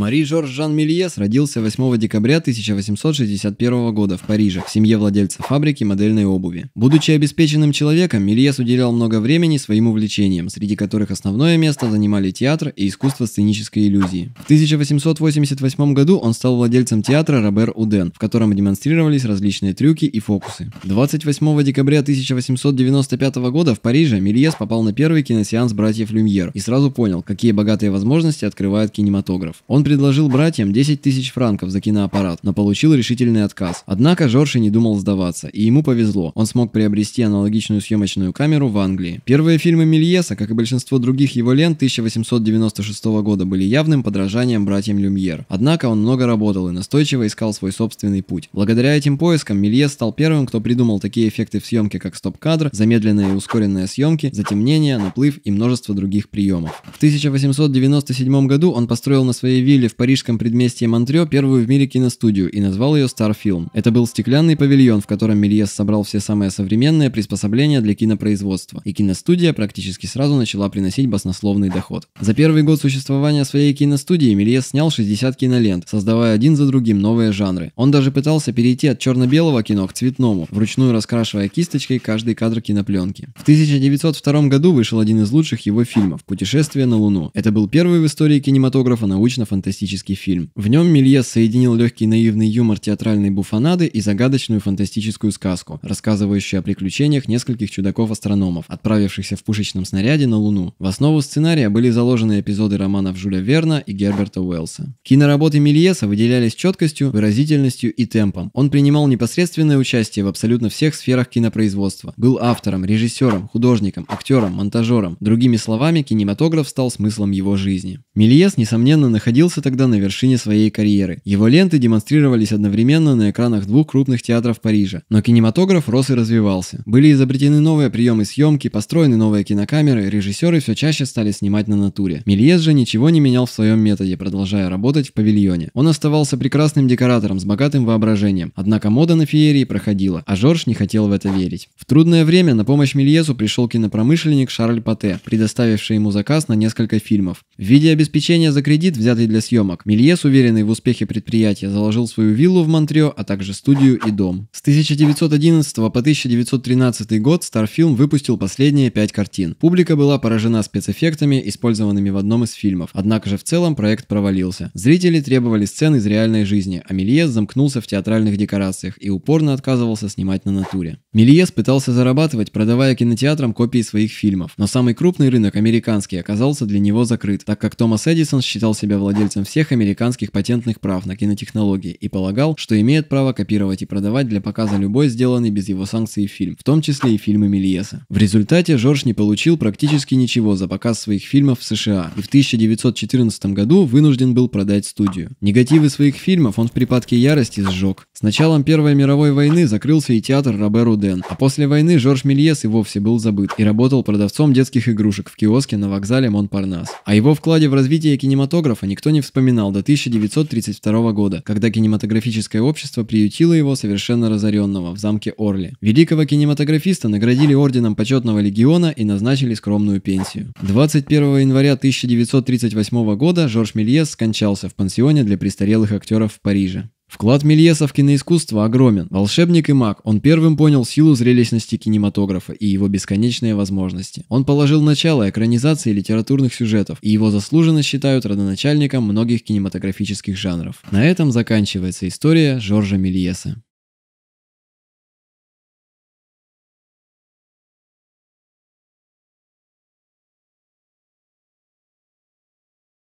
Мари Жорж Жан Мельес родился 8 декабря 1861 года в Париже в семье владельца фабрики модельной обуви. Будучи обеспеченным человеком, Мельес уделял много времени своим увлечениям, среди которых основное место занимали театр и искусство сценической иллюзии. В 1888 году он стал владельцем театра Робер Уден, в котором демонстрировались различные трюки и фокусы. 28 декабря 1895 года в Париже Мельес попал на первый киносеанс братьев Люмьер и сразу понял, какие богатые возможности открывает кинематограф. Он предложил братьям 10 тысяч франков за киноаппарат, но получил решительный отказ. Однако Жорж и не думал сдаваться, и ему повезло. Он смог приобрести аналогичную съемочную камеру в Англии. Первые фильмы Мельеса, как и большинство других его лент 1896 года, были явным подражанием братьям Люмьер. Однако он много работал и настойчиво искал свой собственный путь. Благодаря этим поискам Мельес стал первым, кто придумал такие эффекты в съемке, как стоп-кадр, замедленные и ускоренные съемки, затемнение, наплыв и множество других приемов. В 1897 году он построил на своей объявили в парижском предместье Монтрё первую в мире киностудию и назвал ее Starfilm. Это был стеклянный павильон, в котором Мельес собрал все самые современные приспособления для кинопроизводства, и киностудия практически сразу начала приносить баснословный доход. За первый год существования своей киностудии Мельес снял 60 кинолент, создавая один за другим новые жанры. Он даже пытался перейти от черно-белого кино к цветному, вручную раскрашивая кисточкой каждый кадр кинопленки. В 1902 году вышел один из лучших его фильмов «Путешествие на Луну». Это был первый в истории кинематографа научно-фантастический фантастический фильм. В нем Мелье соединил легкий наивный юмор театральной буфанады и загадочную фантастическую сказку, рассказывающую о приключениях нескольких чудаков-астрономов, отправившихся в пушечном снаряде на Луну. В основу сценария были заложены эпизоды романов Жюля Верна и Герберта Уэллса. Киноработы Мельеса выделялись четкостью, выразительностью и темпом. Он принимал непосредственное участие в абсолютно всех сферах кинопроизводства. Был автором, режиссером, художником, актером, монтажером. Другими словами, кинематограф стал смыслом его жизни. Мельес, несомненно, находился находился тогда на вершине своей карьеры. Его ленты демонстрировались одновременно на экранах двух крупных театров Парижа. Но кинематограф рос и развивался. Были изобретены новые приемы съемки, построены новые кинокамеры, режиссеры все чаще стали снимать на натуре. Мельез же ничего не менял в своем методе, продолжая работать в павильоне. Он оставался прекрасным декоратором с богатым воображением, однако мода на феерии проходила, а Жорж не хотел в это верить. В трудное время на помощь Мельезу пришел кинопромышленник Шарль Пате, предоставивший ему заказ на несколько фильмов. В виде обеспечения за кредит, взятый для для съемок. Мельес, уверенный в успехе предприятия, заложил свою виллу в Монтрео, а также студию и дом. С 1911 по 1913 год Starfilm выпустил последние пять картин. Публика была поражена спецэффектами, использованными в одном из фильмов. Однако же в целом проект провалился. Зрители требовали сцен из реальной жизни, а Мельес замкнулся в театральных декорациях и упорно отказывался снимать на натуре. Мельес пытался зарабатывать, продавая кинотеатрам копии своих фильмов, но самый крупный рынок, американский, оказался для него закрыт, так как Томас Эдисон считал себя владельцем всех американских патентных прав на кинотехнологии и полагал, что имеет право копировать и продавать для показа любой сделанный без его санкции фильм, в том числе и фильмы Мельеса. В результате Жорж не получил практически ничего за показ своих фильмов в США и в 1914 году вынужден был продать студию. Негативы своих фильмов он в припадке ярости сжег. С началом Первой мировой войны закрылся и театр Роберу Дэн. А после войны Жорж Мельес и вовсе был забыт и работал продавцом детских игрушек в киоске на вокзале Монпарнас. О его вкладе в развитие кинематографа никто не вспоминал до 1932 года, когда кинематографическое общество приютило его совершенно разоренного в замке Орли. Великого кинематографиста наградили орденом почетного легиона и назначили скромную пенсию. 21 января 1938 года Жорж Мельес скончался в пансионе для престарелых актеров в Париже. Вклад Мельеса в киноискусство огромен. Волшебник и маг, он первым понял силу зрелищности кинематографа и его бесконечные возможности. Он положил начало экранизации литературных сюжетов, и его заслуженно считают родоначальником многих кинематографических жанров. На этом заканчивается история Жоржа Мельеса.